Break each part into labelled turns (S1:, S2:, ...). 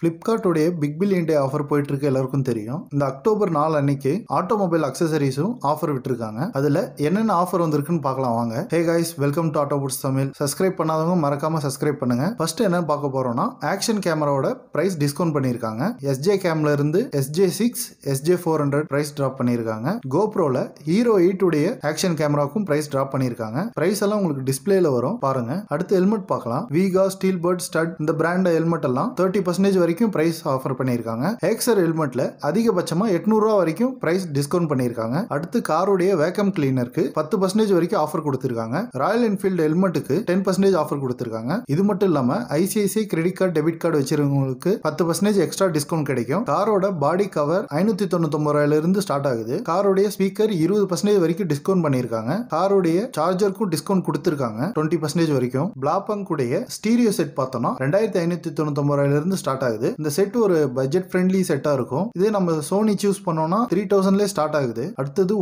S1: ஃப்ளிப்கார்ட்டோடைய big billion day offer போயிட்டு இருக்கு எல்லாருக்கும் தெரியும் இந்த அக்டோபர் நாலு அன்னைக்கு ஆட்டோமொபைல் அக்சசரிஸும் ஆஃபர் விட்டுருக்காங்க அதுல என்னென்ன ஆஃபர் வந்திருக்குன்னு பார்க்கலாம் வாங்க hey guys welcome to auto foods Tamil subscribe பண்ணாதவங்க மறக்காம சப்ஸ்கிரைப் பண்ணுங்க ஃபர்ஸ்ட் என்னன்னு பார்க்க போறோம்னா ஆக்ஷன் கேமராவோட பிரைஸ் டிஸ்கவுண்ட் பண்ணியிருக்காங்க எஸ்ஜே கேம்ல இருந்து SJ six SJ four hundred price drop பண்ணியிருக்காங்க கோப்ரோல ஹீரோ எயிட் உடைய ஆக்ஷன் கேமராவுக்கும் பிரைஸ் டிராப் பண்ணியிருக்காங்க பிரைஸ் எல்லாம் உங்களுக்கு டிஸ்பிளேல வரும் பாருங்க அடுத்து ஹெல்மெட் பார்க்கலாம் வீகா ஸ்டீல் பர்ட் ஸ்டட் இந்த பிராண்ட் ஹெல்மெட் எல்லாம் தேர்ட்டி பர்சன்டேஜ் வரைக்கும் ப்ரைஸ் ஆஃபர் பண்ணியிருக்காங்க ஹெக்ஸர் ஹெல்மெட்ல அதிகபட்சமா எட்நூறுவா வரைக்கும் ப்ரைஸ் டிஸ்கவுண்ட் பண்ணியிருக்காங்க அடுத்து காருடைய வேக்கம் கிளீனருக்கு பத்து பர்சன்டேஜ் வரைக்கும் ஆஃபர் கொடுத்துருக்காங்க ராயல் என்ஃபீல்டு ஹெல்மெட்டுக்கு டென் பர்சன்டேஜ் ஆஃபர் கொடுத்துருக்காங்க இது மட்டும் இல்லாம ICICI credit card debit card வச்சிருக்கவங்களுக்கு பத்து பர்சன்டேஜ் எக்ஸ்ட்ரா டிஸ்கவுண்ட் கிடைக்கும் காரோட பாடி கவர் ஐநூத்தி தொண்ணூத்தொம்பது இருந்து ஸ்டார்ட் ஆகுது காரோடைய ஸ்பீக்கர் இருபது பர்சன்டேஜ் வரைக்கும் டிஸ்கவுண்ட் பண்ணியிருக்காங்க காரோடைய சார்ஜருக்கும் டிஸ்கவுண்ட் கொடுத்துருக்காங்க டுவெண்ட்டி பர்சன்டேஜ் வரைக்கும் பிளாபங்குடைய ஸ்டீரியோ செட் பார்த்தோம்னா ரெண்டாயிரத்தி தொண்ணூத்தி தொண்ணூத்தொம்பது ரூபாயிலிருந்து ஸ்டார்ட் ஆகுது ஆகுது இந்த செட் ஒரு பட்ஜெட் ஃப்ரெண்ட்லி செட்டாக இருக்கும் இதே நம்ம சோனி சூஸ் பண்ணோம்னா த்ரீ தௌசண்ட்லேயே ஸ்டார்ட் ஆகுது அடுத்தது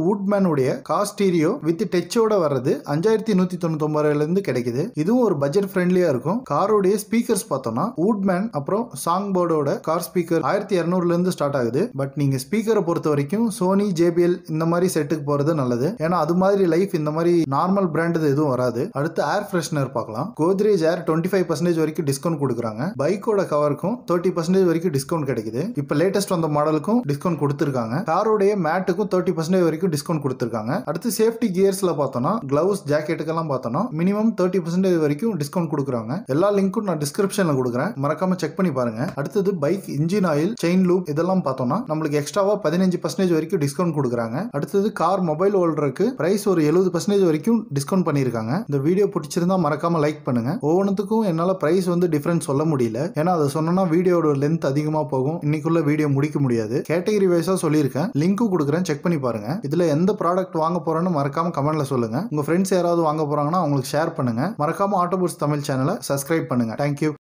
S1: உடைய காஸ்டீரியோ வித் டச்சோட வர்றது அஞ்சாயிரத்தி நூற்றி இருந்து கிடைக்குது இதுவும் ஒரு பட்ஜெட் ஃப்ரெண்ட்லியாக இருக்கும் காரோடைய ஸ்பீக்கர்ஸ் பார்த்தோம்னா வுட்மேன் அப்புறம் சாங் போர்டோட கார் ஸ்பீக்கர் ஆயிரத்தி இரநூறுலேருந்து ஸ்டார்ட் ஆகுது பட் நீங்கள் ஸ்பீக்கரை பொறுத்த வரைக்கும் சோனி ஜேபிஎல் இந்த மாதிரி செட்டுக்கு போகிறது நல்லது ஏன்னா அது மாதிரி லைஃப் இந்த மாதிரி நார்மல் பிராண்ட் எதுவும் வராது அடுத்து ஏர் ஃப்ரெஷ்னர் பார்க்கலாம் Godrej air twenty five percentage வரைக்கும் டிஸ்கவுண்ட் கொடுக்குறாங்க பைக்கோட கவருக்கும் தேர்ட்டி தேர்ட்டி பர்சன்டேஜ் வரைக்கும் டிஸ்கவுண்ட் கிடைக்குது இப்போ லேட்டஸ்ட் வந்த மாடலுக்கும் டிஸ்கவுண்ட் கொடுத்துருக்காங்க காரோடைய மேட்டுக்கும் தேர்ட்டி பர்சன்டேஜ் வரைக்கும் டிஸ்கவுண்ட் கொடுத்துருக்காங்க அடுத்து சேஃப்டி கியர்ஸ்ல பார்த்தோம்னா கிளவுஸ் ஜாக்கெட்டுக்கெல்லாம் பார்த்தோம்னா மினிமம் தேர்ட்டி பர்சன்டேஜ் வரைக்கும் டிஸ்கவுண்ட் கொடுக்குறாங்க எல்லா லிங்க்கும் நான் டிஸ்கிரிப்ஷன்ல கொடுக்குறேன் மறக்காம செக் பண்ணி பாருங்க அடுத்தது bike engine oil chain lube இதெல்லாம் பார்த்தோம்னா நம்மளுக்கு எக்ஸ்ட்ராவா பதினஞ்சு பர்சன்டேஜ் வரைக்கும் டிஸ்கவுண்ட் கொடுக்குறாங்க அடுத்தது கார் மொபைல் ஹோல்டருக்கு பிரைஸ் ஒரு எழுபது பர்சன்டேஜ் வரைக்கும் டிஸ்கவுண்ட் பண்ணியிருக்காங்க இந்த வீடியோ பிடிச்சிருந்தா மறக்காம லைக் பண்ணுங்க ஒவ்வொன்றுத்துக்கும் என்னால் பிரைஸ் வந்து டிஃபரன்ஸ் சொல்ல முடியல ஏன்னா அதை சொன்னா வீடியோ வீடியோட லென்த் அதிகமா போகும் இன்னைக்குள்ள வீடியோ முடிக்க முடியாது கேட்டகரி வைஸா சொல்லியிருக்கேன் லிங்க் கொடுக்குறேன் செக் பண்ணி பாருங்க இதுல எந்த ப்ராடக்ட் வாங்க போறேன்னு மறக்காம கமெண்ட்ல சொல்லுங்க உங்க ஃப்ரெண்ட்ஸ் யாராவது வாங்க போறாங்கன்னா அவங்களுக்கு ஷேர் பண்ணுங்க மறக்காம ஆட்டோபோர்ஸ் தமிழ் சேனலை சப்ஸ்கிரைப் பண்ணுங்க தேங்க்யூ